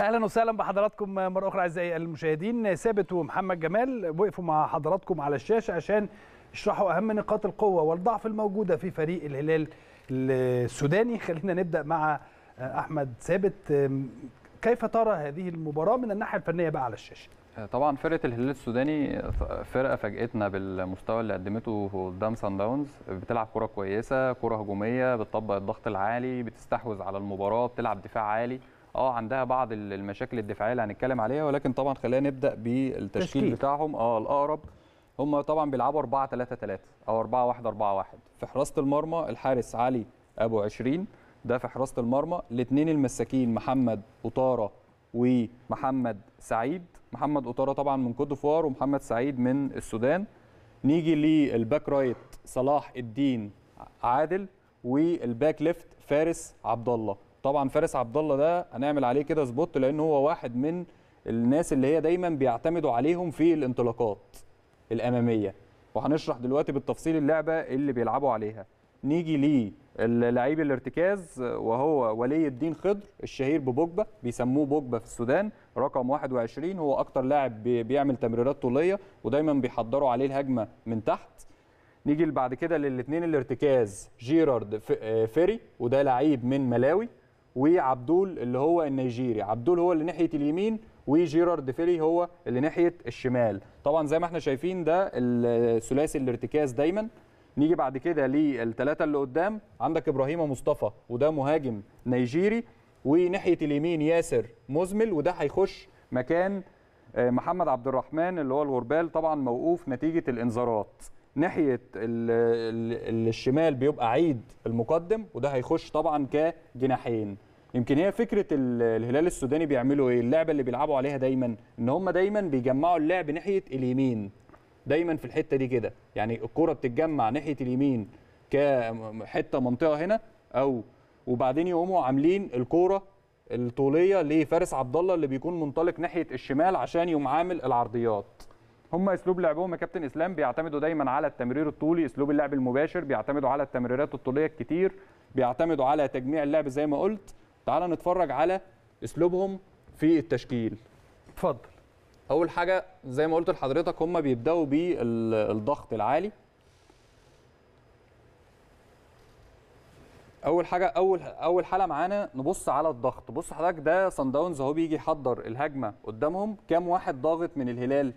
اهلا وسهلا بحضراتكم مره اخرى اعزائي المشاهدين ثابت ومحمد جمال وقفوا مع حضراتكم على الشاشه عشان يشرحوا اهم نقاط القوه والضعف الموجوده في فريق الهلال السوداني خلينا نبدا مع احمد ثابت كيف ترى هذه المباراه من الناحيه الفنيه بقى على الشاشه طبعا فرقه الهلال السوداني فرقه فاجئتنا بالمستوى اللي قدمته قدام سان داونز بتلعب كره كويسه كره هجوميه بتطبق الضغط العالي بتستحوذ على المباراه بتلعب دفاع عالي اه عندها بعض المشاكل الدفاعيه اللي هنتكلم عليها ولكن طبعا خلينا نبدا بالتشكيل بتاعهم اه الاقرب هم طبعا بيلعبوا 4 3 3 او 4 1 4 1 في حراسه المرمى الحارس علي ابو 20 ده في حراسه المرمى الاثنين المساكين محمد قطاره ومحمد سعيد محمد قطاره طبعا من كوت ديفوار ومحمد سعيد من السودان نيجي للباك رايت صلاح الدين عادل والباك ليفت فارس عبد الله طبعا فارس عبد الله ده هنعمل عليه كده سبوت لان هو واحد من الناس اللي هي دايما بيعتمدوا عليهم في الانطلاقات الاماميه وهنشرح دلوقتي بالتفصيل اللعبه اللي بيلعبوا عليها نيجي لعيب الارتكاز وهو ولي الدين خضر الشهير ببوجبا بيسموه بوجبا في السودان رقم 21 هو اكتر لاعب بيعمل تمريرات طوليه ودايما بيحضروا عليه الهجمه من تحت نيجي بعد كده للاثنين الارتكاز جيرارد آه، فيري وده لعيب من ملاوي وعبدول اللي هو النيجيري عبدول هو اللي ناحيه اليمين وجيرارد فيلي هو اللي ناحيه الشمال طبعا زي ما احنا شايفين ده الثلاثي الارتكاز دايما نيجي بعد كده للثلاثه اللي قدام عندك ابراهيم مصطفى وده مهاجم نيجيري وناحيه اليمين ياسر مزمل وده هيخش مكان آه، محمد عبد الرحمن اللي هو الغربال طبعا موقوف نتيجه الانذارات ناحيه الـ الـ الشمال بيبقى عيد المقدم وده هيخش طبعا كجناحين يمكن هي فكره الهلال السوداني بيعملوا ايه اللعبه اللي بيلعبوا عليها دايما ان هم دايما بيجمعوا اللعب ناحيه اليمين دايما في الحته دي كده يعني الكره بتتجمع ناحيه اليمين كحته منطقه هنا او وبعدين يقوموا عاملين الكوره الطوليه لفارس عبد الله اللي بيكون منطلق ناحيه الشمال عشان يقوم عامل العرضيات هم اسلوب لعبهم يا كابتن اسلام بيعتمدوا دايما على التمرير الطولي اسلوب اللعب المباشر بيعتمدوا على التمريرات الطوليه الكتير بيعتمدوا على تجميع اللعب زي ما قلت تعال نتفرج على اسلوبهم في التشكيل اتفضل اول حاجه زي ما قلت لحضرتك هم بيبداوا بالضغط العالي اول حاجه اول اول حاله معانا نبص على الضغط بص حضرتك ده صن داونز اهو بيجي يحضر الهجمه قدامهم كام واحد ضاغط من الهلال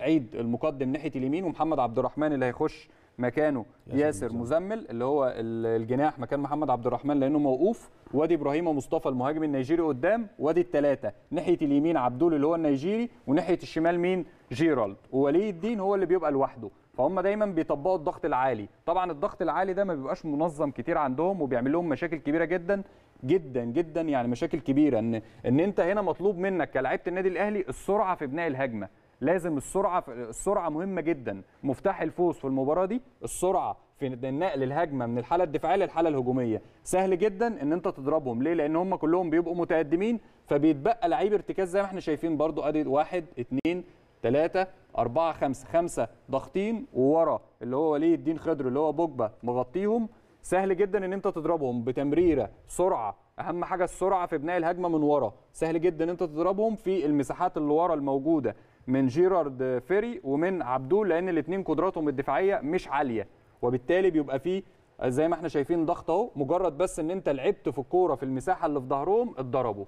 عيد المقدم ناحيه اليمين ومحمد عبد الرحمن اللي هيخش مكانه ياسر مزمل اللي هو الجناح مكان محمد عبد الرحمن لانه موقوف وادي ابراهيم مصطفى المهاجم النيجيري قدام وادي الثلاثه ناحيه اليمين عبدول اللي هو النيجيري وناحيه الشمال مين جيرالد وولي الدين هو اللي بيبقى لوحده فهم دايما بيطبقوا الضغط العالي طبعا الضغط العالي ده ما بيبقاش منظم كتير عندهم وبيعمل لهم مشاكل كبيره جدا جدا جدا يعني مشاكل كبيره ان ان انت هنا مطلوب منك كلاعيبه النادي الاهلي السرعه في بناء الهجمه لازم السرعه السرعه مهمه جدا مفتاح الفوز في المباراه دي السرعه في نقل الهجمه من الحاله الدفاعيه للحاله الهجوميه سهل جدا ان انت تضربهم ليه لان هم كلهم بيبقوا متقدمين فبيتبقى لعيب ارتكاز زي ما احنا شايفين برضو ادي واحد اتنين ثلاثة أربعة خمسة خمسة ضاغطين وورا اللي هو ولي الدين خضر اللي هو بوجبا مغطيهم سهل جدا ان انت تضربهم بتمريره سرعه اهم حاجه السرعه في بناء الهجمه من ورا سهل جدا ان انت تضربهم في المساحات اللي ورا الموجوده من جيرارد فيري ومن عبدول لان الاثنين قدراتهم الدفاعيه مش عاليه وبالتالي بيبقى فيه زي ما احنا شايفين ضغط اهو مجرد بس ان انت لعبت في الكوره في المساحه اللي في ظهرهم اتضربوا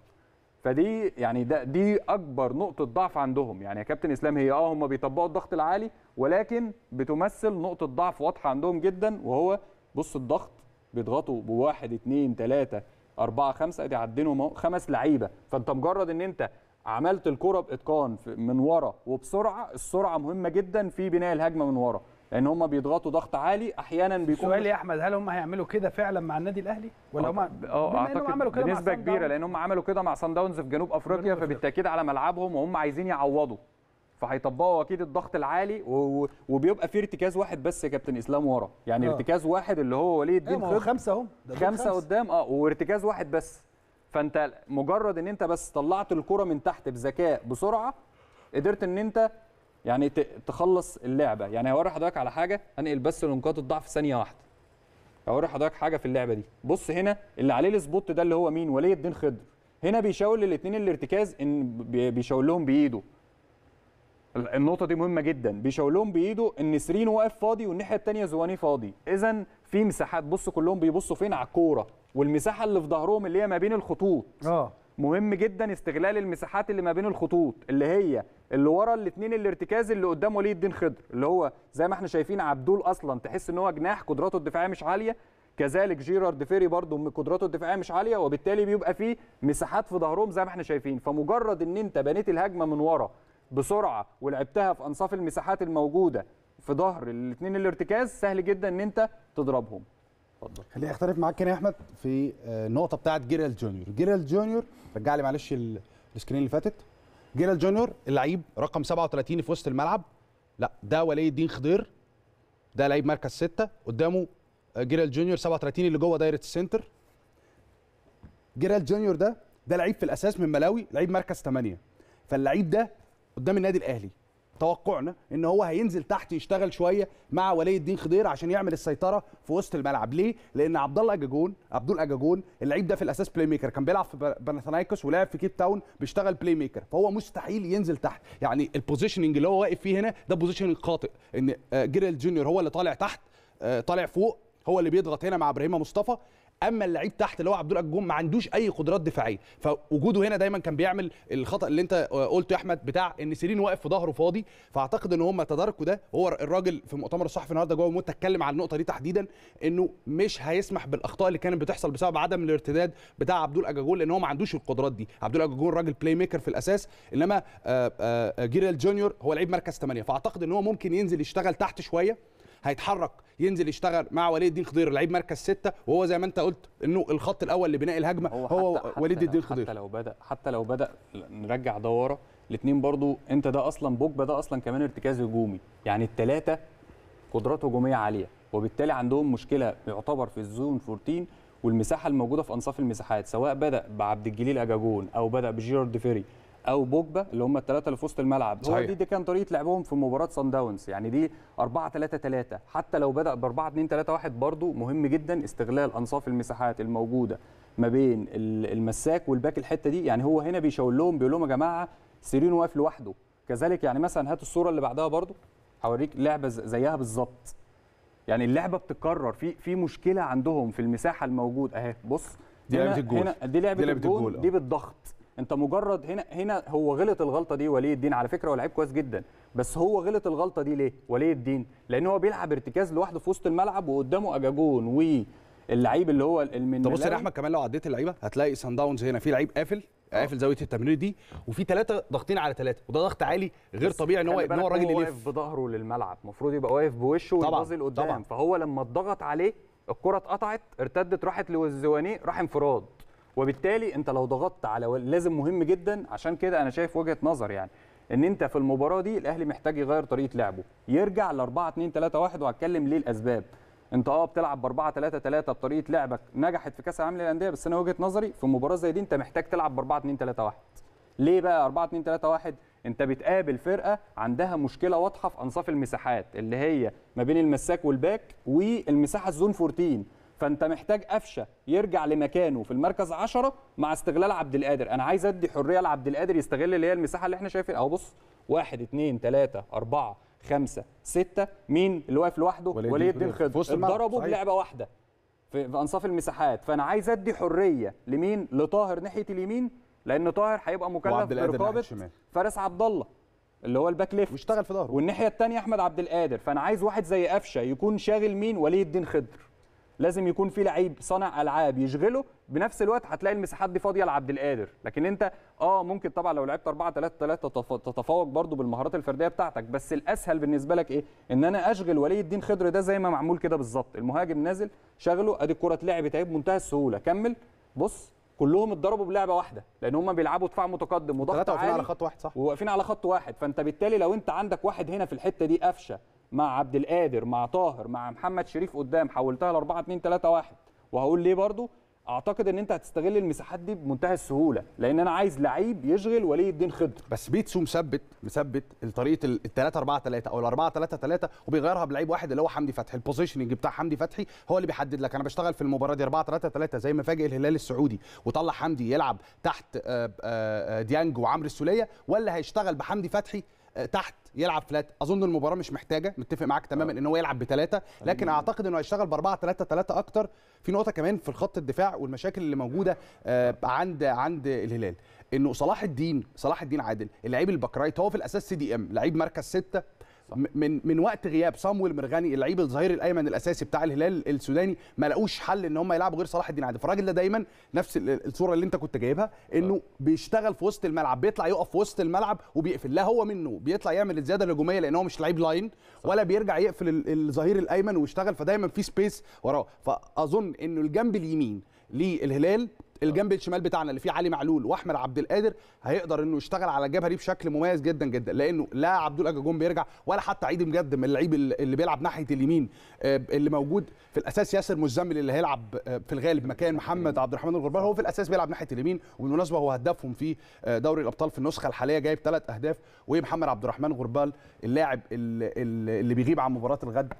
فدي يعني ده دي اكبر نقطه ضعف عندهم يعني يا كابتن اسلام هي اه هم بيطبقوا الضغط العالي ولكن بتمثل نقطه ضعف واضحه عندهم جدا وهو بص الضغط بيضغطوا بواحد اثنين ثلاثه أربعة خمسة دي عدينهم خمس لعيبة فأنت مجرد إن أنت عملت الكره باتقان من ورا وبسرعه السرعه مهمه جدا في بناء الهجمه من ورا لان هم بيضغطوا ضغط عالي احيانا بيكون سؤالي يا احمد هل هم هيعملوا كده فعلا مع النادي الاهلي ولا آه، هم اه اعتقد عملوا كده بنسبه كبيره لان هم عملوا كده مع سان داونز في جنوب افريقيا فبالتاكيد على ملعبهم وهم عايزين يعوضوا فهيطبقوا اكيد الضغط العالي و... وبيبقى في ارتكاز واحد بس يا كابتن اسلام ورا يعني أوه. ارتكاز واحد اللي هو وليد الدين إيه، خمسه اهم خمسه قدام اه وارتكاز واحد بس فانت مجرد ان انت بس طلعت الكره من تحت بذكاء بسرعه قدرت ان انت يعني تخلص اللعبه يعني هوري حضرتك على حاجه انقل بس لنقاط الضعف ثانيه واحده هوري حضرتك حاجه في اللعبه دي بص هنا اللي عليه السبوت ده اللي هو مين ولي الدين خضر هنا بيشاور للاثنين الارتكاز ان بيشاور لهم بايده النقطه دي مهمه جدا بيشاور لهم بايده ان سرين واقف فاضي والناحيه التانية زواني فاضي اذا في مساحات بصوا كلهم بيبصوا فين على الكوره والمساحه اللي في ظهرهم اللي هي ما بين الخطوط اه مهم جدا استغلال المساحات اللي ما بين الخطوط اللي هي اللي ورا الاثنين الارتكاز اللي قدام ولي الدين خضر اللي هو زي ما احنا شايفين عبدول اصلا تحس ان هو جناح قدراته الدفاعيه مش عاليه كذلك جيرارد فيري برضه قدراته الدفاعيه مش عاليه وبالتالي بيبقى فيه مساحات في ظهرهم زي ما احنا شايفين فمجرد ان انت بنيت الهجمه من ورا بسرعه ولعبتها في انصاف المساحات الموجوده في ظهر الاثنين الارتكاز سهل جدا ان انت تضربهم اتفضل خليني اختلف معاك هنا يا احمد في النقطه آه، بتاعه جيرال جونيور جيرال جونيور رجع لي معلش السكرين اللي فاتت جيرال جونيور اللعيب رقم 37 في وسط الملعب لا ده ولي الدين خضير ده لعيب مركز ستة قدامه آه، جيرال جونيور 37 اللي جوه دايره السنتر جيرال جونيور ده ده لعيب في الاساس من ملاوي لعيب مركز 8 فاللعيب ده قدام النادي الاهلي توقعنا ان هو هينزل تحت يشتغل شويه مع ولي الدين خضير عشان يعمل السيطره في وسط الملعب ليه لان عبد الله اجاجون عبد الله اجاجون اللعيب ده في الاساس بلاي ميكر كان بيلعب في باناثينايكوس ولعب في كيب تاون بيشتغل بلاي ميكر فهو مستحيل ينزل تحت يعني البوزيشننج اللي هو واقف فيه هنا ده بوزيشننج خاطئ ان آه، جيرالد جونيور هو اللي طالع تحت آه، طالع فوق هو اللي بيضغط هنا مع ابراهيم مصطفى اما اللعيب تحت اللي هو عبد الله ما عندوش اي قدرات دفاعيه فوجوده هنا دايما كان بيعمل الخطا اللي انت قلته يا احمد بتاع ان سيرين واقف في ظهره فاضي فاعتقد ان هم تداركوا ده هو الراجل في المؤتمر الصحفي النهارده جوه موت اتكلم على النقطه دي تحديدا انه مش هيسمح بالاخطاء اللي كانت بتحصل بسبب عدم الارتداد بتاع عبد اجاجول لان هو ما عندوش القدرات دي عبد اجاجول راجل بلاي ميكر في الاساس انما آه، آه، آه، جيرال جونيور هو لعيب مركز 8 فاعتقد ان هو ممكن ينزل يشتغل تحت شويه هيتحرك ينزل يشتغل مع وليد الدين خضير لعيب مركز ستة وهو زي ما انت قلت انه الخط الاول لبناء الهجمه هو, هو حتى وليد الدين خضير حتى لو بدا حتى لو بدا نرجع دواره الاثنين برضو انت ده اصلا بوجبا ده اصلا كمان ارتكاز هجومي يعني الثلاثه قدرات هجوميه عاليه وبالتالي عندهم مشكله يعتبر في الزون 14 والمساحه الموجوده في انصاف المساحات سواء بدا بعبد الجليل اجاجون او بدا بجيرارد فيري او بوجبا اللي هم الثلاثه اللي في وسط الملعب صحيح. هو دي, دي كان طريقه لعبهم في مباراه سان داونز يعني دي 4 3 3 حتى لو بدا ب 4 2 3 1 برضه مهم جدا استغلال انصاف المساحات الموجوده ما بين المساك والباك الحته دي يعني هو هنا بيشاور لهم بيقول لهم يا جماعه سيرينو واقف لوحده كذلك يعني مثلا هات الصوره اللي بعدها برضه هوريك لعبه زيها بالظبط يعني اللعبه بتتكرر في في مشكله عندهم في المساحه الموجوده اهي بص دي لعبه الجول دي لعبه الجول دي آه. بالضغط انت مجرد هنا هنا هو غلط الغلطه دي ولي الدين على فكره هو لعيب كويس جدا بس هو غلط الغلطه دي ليه ولي الدين لان هو بيلعب ارتكاز لوحده في وسط الملعب وقدامه اجاجون واللعيب اللي هو المن طب بص يا احمد كمان لو عديت اللعيبه هتلاقي سان داونز هنا في لعيب قافل آه. قافل زاويه التمرير دي وفي ثلاثه ضاغطين على ثلاثه وده ضغط عالي غير طبيعي ان هو ان هو الراجل اللي واقف بظهره للملعب المفروض يبقى واقف بوشه ونازل قدام طبعا. فهو لما اتضغط عليه الكره اتقطعت ارتدت راحت لوزواني راح انفراد وبالتالي انت لو ضغطت على لازم مهم جدا عشان كده انا شايف وجهه نظر يعني ان انت في المباراه دي الاهلي محتاج يغير طريقه لعبه يرجع ل 4 2 3 1 وهتكلم ليه الاسباب انت اه بتلعب ب 4 3 3 بطريقه لعبك نجحت في كاس العالم للانديه بس انا وجهه نظري في مباراه زي دي انت محتاج تلعب ب 4 2 3 1 ليه بقى 4 2 3 1 انت بتقابل فرقه عندها مشكله واضحه في انصاف المساحات اللي هي ما بين المساك والباك والمساحه الزون 14 فانت محتاج قفشه يرجع لمكانه في المركز 10 مع استغلال عبد القادر انا عايز ادي حريه لعبد القادر يستغل اللي هي المساحه اللي احنا شايفينها اهو بص 1 2 3 4 5 6 مين اللي واقف لوحده ولي الدين خضر اتضربوا بلعبه واحده في انصاف المساحات فانا عايز ادي حريه لمين لطاهر ناحيه اليمين لان طاهر هيبقى مكلف برقابه فارس عبد الله اللي هو الباك ليفت واشتغل في ظهره والناحيه الثانيه احمد عبد القادر فانا عايز واحد زي قفشه يكون شاغل مين ولي الدين خضر لازم يكون في لعيب صانع العاب يشغله بنفس الوقت هتلاقي المساحات دي فاضيه لعبد القادر لكن انت اه ممكن طبعا لو لعبت 4 3 3 تتفوق برده بالمهارات الفرديه بتاعتك بس الاسهل بالنسبه لك ايه ان انا اشغل ولي الدين خضر ده زي ما معمول كده بالظبط المهاجم نازل شغله ادي الكره اتلعبت اهي بمنتهى السهوله كمل بص كلهم اتضربوا بلعبه واحده لان هم بيلعبوا دفاع متقدم وضغط عالي على خط واحد صح وواقفين على خط واحد فانت بالتالي لو انت عندك واحد هنا في الحته دي قفشه مع عبد القادر مع طاهر مع محمد شريف قدام حولتها ل 4 2 3 1 وهقول ليه برضو اعتقد ان انت هتستغل المساحات دي بمنتهى السهوله لان انا عايز لعيب يشغل ولي الدين خضر بس بيتسو مثبت مثبت طريقه ال 3 4 3 او ال 4 3 3 وبيغيرها بلعيب واحد اللي هو حمدي فتحي البوزيشننج بتاع حمدي فتحي هو اللي بيحدد لك انا بشتغل في المباراه دي 4 3 3 زي ما فاجئ الهلال السعودي وطلع حمدي يلعب تحت آه، آه، آه، ديانج وعمرو السوليه ولا هيشتغل بحمدي فتحي تحت يلعب فلات اظن المباراه مش محتاجه متفق معاك تماما آه. ان هو يلعب بثلاثه لكن اعتقد انه هيشتغل باربعه ثلاثه ثلاثه اكتر في نقطه كمان في الخط الدفاع والمشاكل اللي موجوده آه، عند عند الهلال انه صلاح الدين صلاح الدين عادل اللعيب الباك رايت هو في الاساس سي دي ام لعيب مركز سته من من وقت غياب صامويل مرغاني اللعيب الظهير الايمن الاساسي بتاع الهلال السوداني ما لقوش حل ان هم يلعبوا غير صلاح الدين عادل فالراجل ده دايما نفس الصوره اللي انت كنت جايبها انه أه. بيشتغل في وسط الملعب بيطلع يقف في وسط الملعب وبيقفل لا هو منه بيطلع يعمل الزياده الهجوميه لان هو مش لعيب لاين صح. ولا بيرجع يقفل الظهير الايمن ويشتغل فدايما في سبيس وراه فاظن انه الجنب اليمين للهلال الجنب الشمال بتاعنا اللي فيه علي معلول واحمد عبد القادر هيقدر انه يشتغل على الجبهه دي بشكل مميز جدا جدا لانه لا عبد الاجاجون بيرجع ولا حتى عيد مجد من اللعيب اللي بيلعب ناحيه اليمين آه، اللي موجود في الاساس ياسر مزمل اللي هيلعب آه، في الغالب مكان محمد عبد الرحمن الغربال هو في الاساس بيلعب ناحيه اليمين وبالمناسبه هو هدافهم في آه، دوري الابطال في النسخه الحاليه جايب ثلاث اهداف ومحمد عبد الرحمن غربال اللاعب اللي, بيغيب عن مباراه الغد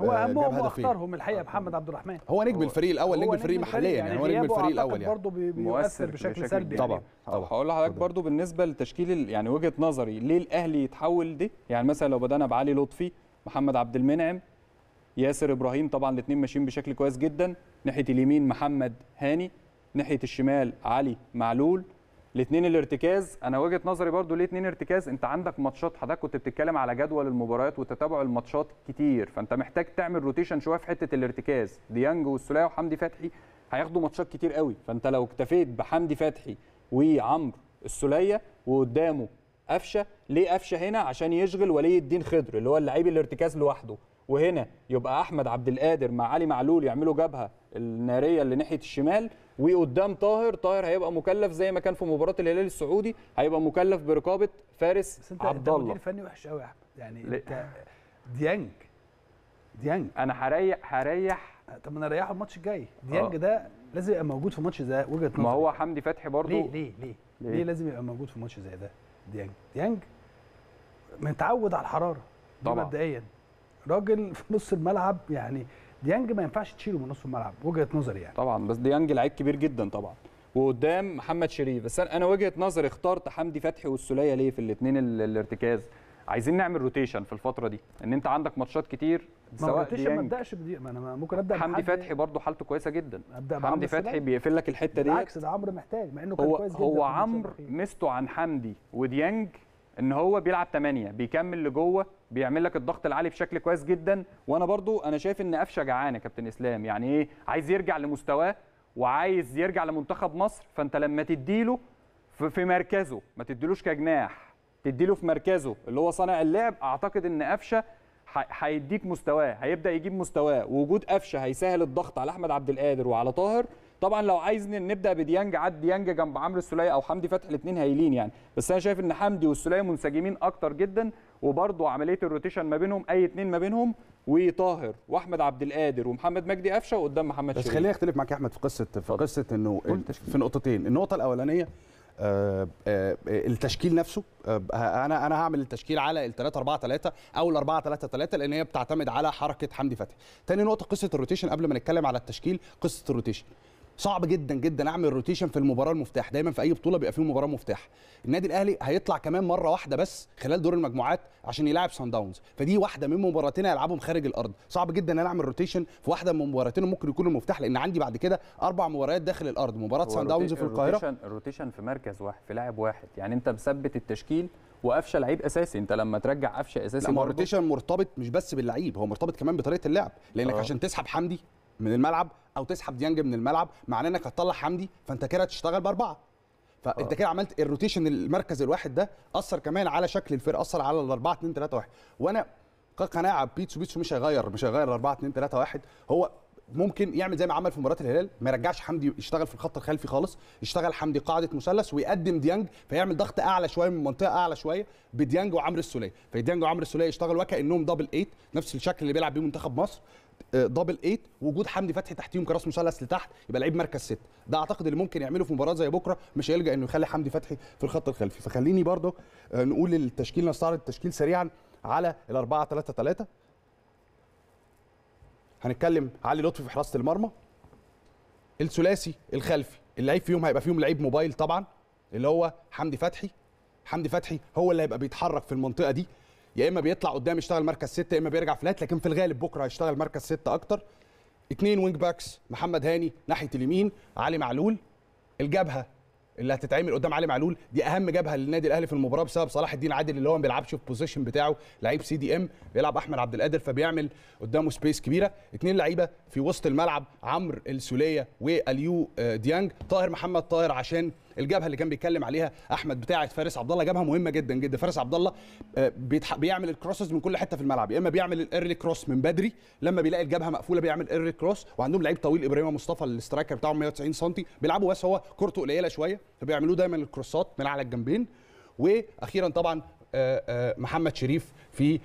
هو اهم اختارهم الحقيقه محمد عبد الرحمن هو نجم الفريق الاول نجم الفريق محليا يعني،, يعني هو نجم الفريق الاول يعني برضه بيؤثر بشكل, بشكل سلبي يعني. طبعا طبعا هقول لحضرتك برضه بالنسبه لتشكيل يعني وجهه نظري ليه الاهلي يتحول دي يعني مثلا لو بدانا بعلي لطفي محمد عبد المنعم ياسر ابراهيم طبعا الاثنين ماشيين بشكل كويس جدا ناحيه اليمين محمد هاني ناحيه الشمال علي معلول الاثنين الارتكاز انا وجهه نظري برضو ليه اثنين ارتكاز انت عندك ماتشات حضرتك كنت بتتكلم على جدول المباريات وتتابع الماتشات كتير فانت محتاج تعمل روتيشن شويه في حته الارتكاز ديانج والسوليه وحمدي فتحي هياخدوا ماتشات كتير قوي فانت لو اكتفيت بحمدي فتحي وعمرو السوليه وقدامه قفشه ليه قفشه هنا عشان يشغل ولي الدين خضر اللي هو اللعيب الارتكاز لوحده وهنا يبقى احمد عبد القادر مع علي معلول يعملوا جبهه الناريه اللي ناحيه الشمال وقدام طاهر طاهر هيبقى مكلف زي ما كان في مباراه الهلال السعودي هيبقى مكلف برقابه فارس عبد الله بس انت فني وحش قوي يا احمد يعني انت ديانج ديانج انا هريح هريح طب ما نريحه الماتش الجاي آه. ديانج ده لازم يبقى موجود في ماتش زي وجهه نظري ما هو حمدي فتحي برضه ليه ليه ليه ليه, ليه لازم يبقى موجود في ماتش زي ده ديانج ديانج متعود على الحراره طبعا مبدئيا راجل في نص الملعب يعني ديانج ما ينفعش تشيله من نص الملعب وجهه نظري يعني طبعا بس ديانج لعيب كبير جدا طبعا وقدام محمد شريف بس انا وجهه نظري اخترت حمدي فتحي والسوليه ليه في الاثنين الارتكاز عايزين نعمل روتيشن في الفتره دي ان انت عندك ماتشات كتير سواء الروتيشن ما ابداش بدي ما انا ممكن ابدا حمدي فتحي برضه حالته كويسه جدا ابدا حمدي فتحي بيقفل لك الحته دي بالعكس ده عمرو محتاج مع انه كان هو كويس جدا هو عمرو ميزته عن حمدي وديانج ان هو بيلعب 8 بيكمل لجوه بيعمل لك الضغط العالي بشكل كويس جدا وانا برضو انا شايف ان قفشه جعان يا كابتن اسلام يعني ايه عايز يرجع لمستواه وعايز يرجع لمنتخب مصر فانت لما تديله في مركزه ما تديلوش كجناح تديله في مركزه اللي هو صانع اللعب اعتقد ان قفشه هيديك مستواه هيبدا يجيب مستواه وجود قفشه هيسهل الضغط على احمد عبد القادر وعلى طاهر طبعا لو عايز نبدا بديانج عد ديانج جنب عمرو السلية او حمدي فتحي الاثنين هايلين يعني بس انا شايف ان حمدي والسلية منسجمين اكتر جدا وبرده عمليه الروتيشن ما بينهم اي اثنين ما بينهم وطاهر واحمد عبد القادر ومحمد مجدي قفشه قدام محمد شريف بس خليني اختلف معاك يا احمد في قصه في قصه انه في نقطتين النقطه الاولانيه آه، آه، التشكيل نفسه آه، انا انا هعمل التشكيل على ال 3 4 3 او ال 4 3 3 لان هي بتعتمد على حركه حمدي فتحي. تاني نقطه قصه الروتيشن قبل ما نتكلم على التشكيل قصه الروتيشن صعب جدا جدا اعمل روتيشن في المباراه المفتاح دايما في اي بطوله بيبقى في مباراه مفتاح النادي الاهلي هيطلع كمان مره واحده بس خلال دور المجموعات عشان يلاعب سان داونز فدي واحده من مباراتين هيلعبهم خارج الارض صعب جدا ان انا اعمل روتيشن في واحده من مباراتين ممكن يكون المفتاح لان عندي بعد كده اربع مباريات داخل الارض مباراه سان داونز في القاهره الروتيشن في مركز واحد في لاعب واحد يعني انت مثبت التشكيل وقفشه لعيب اساسي انت لما ترجع قفشه اساسي لا الروتيشن مرتبط مش بس باللعيب هو مرتبط كمان بطريقه اللعب لانك أوه. عشان تسحب حمدي من الملعب او تسحب ديانج من الملعب معناه انك هتطلع حمدي فانت كده هتشتغل باربعه فانت آه. كده عملت الروتيشن المركز الواحد ده اثر كمان على شكل الفرقه اثر على الاربعه 2 3 1 وانا كقناعه بيتسو بيتسو مش هيغير مش هيغير الاربعه 2 3 1 هو ممكن يعمل زي ما عمل في مباراه الهلال ما يرجعش حمدي يشتغل في الخط الخلفي خالص يشتغل حمدي قاعده مثلث ويقدم ديانج فيعمل ضغط اعلى شويه من منطقه اعلى شويه بديانج وعمرو السوليه فديانج وعمرو السوليه يشتغل وكانهم دبل 8 نفس الشكل اللي بيلعب بيه منتخب مصر دبل 8 وجود حمدي فتحي تحتيهم كراس مثلث لتحت يبقى لعيب مركز ست ده اعتقد اللي ممكن يعمله في مباراه زي بكره مش هيلجا انه يخلي حمدي فتحي في الخط الخلفي فخليني برده آه، نقول التشكيل نستعرض التشكيل سريعا على ال 4 3 3 هنتكلم علي لطفي في حراسه المرمى الثلاثي الخلفي اللعيب فيهم هيبقى فيهم لعيب موبايل طبعا اللي هو حمدي فتحي حمدي فتحي هو اللي هيبقى بيتحرك في المنطقه دي يا اما بيطلع قدام يشتغل مركز ستة يا اما بيرجع فلات لكن في الغالب بكره هيشتغل مركز ستة اكتر اثنين وينج باكس محمد هاني ناحيه اليمين علي معلول الجبهه اللي هتتعمل قدام علي معلول دي اهم جبهه للنادي الاهلي في المباراه بسبب صلاح الدين عادل اللي هو ما بيلعبش في البوزيشن بتاعه لعيب سي دي ام بيلعب احمد عبد القادر فبيعمل قدامه سبيس كبيره اثنين لعيبه في وسط الملعب عمرو السوليه واليو آه، ديانج طاهر محمد طاهر عشان الجبهه اللي كان بيتكلم عليها احمد بتاعه فارس عبد الله جبهه مهمه جدا جدا فارس عبد الله آه، بيعمل الكروسز من كل حته في الملعب يا اما بيعمل الايرلي كروس من بدري لما بيلاقي الجبهه مقفوله بيعمل ايرلي كروس وعندهم لعيب طويل ابراهيم مصطفى الاسترايكر بتاعهم 190 سم بيلعبوا بس هو كورته قليله شويه فبيعملوه دايما الكروسات من على الجنبين واخيرا طبعا آه، آه، محمد شريف في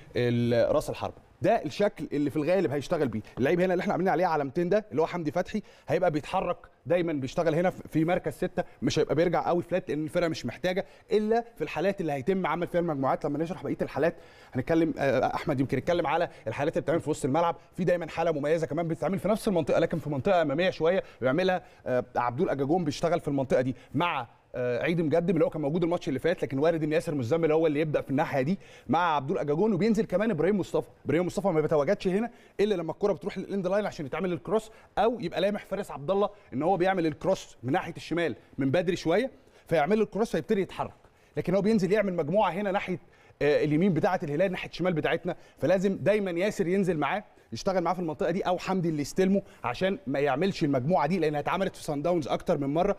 راس الحرب ده الشكل اللي في الغالب هيشتغل بيه اللعيب هنا اللي احنا عاملين عليه علامتين ده اللي هو حمدي فتحي هيبقى بيتحرك دايما بيشتغل هنا في مركز سته مش هيبقى بيرجع قوي فلات لان الفرقه مش محتاجه الا في الحالات اللي هيتم عمل فيها المجموعات لما نشرح بقيه الحالات هنتكلم آه، آه، احمد يمكن يتكلم على الحالات اللي بتتعمل في وسط الملعب في دايما حاله مميزه كمان بتتعمل في نفس المنطقه لكن في منطقه اماميه شويه بيعملها آه، عبدول اجاجون بيشتغل في المنطقه دي مع آه، عيد مجدم اللي هو كان موجود الماتش اللي فات لكن وارد ان ياسر اللي هو اللي يبدا في الناحيه دي مع عبد الاجاجون وبينزل كمان ابراهيم مصطفى ابراهيم مصطفى ما بيتواجدش هنا الا لما الكره بتروح للاند لاين عشان يتعمل الكروس او يبقى لامح فارس عبد الله ان هو بيعمل الكروس من ناحيه الشمال من بدري شويه فيعمل الكروس فيبتدي يتحرك لكن هو بينزل يعمل مجموعه هنا ناحيه آه، اليمين بتاعه الهلال ناحيه الشمال بتاعتنا فلازم دايما ياسر ينزل معاه يشتغل معاه في المنطقه دي او حمدي اللي يستلمه عشان ما يعملش المجموعه دي لانها اتعملت في سان داونز اكتر من مره